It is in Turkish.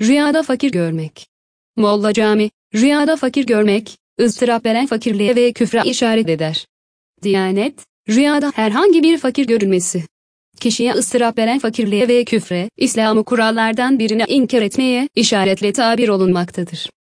Rüyada fakir görmek. Molla cami, rüyada fakir görmek, ızdırap veren fakirliğe ve küfre işaret eder. Diyanet, rüyada herhangi bir fakir görülmesi. Kişiye ıstırap veren fakirliğe ve küfre, İslam'ı kurallardan birine inkar etmeye işaretle tabir olunmaktadır.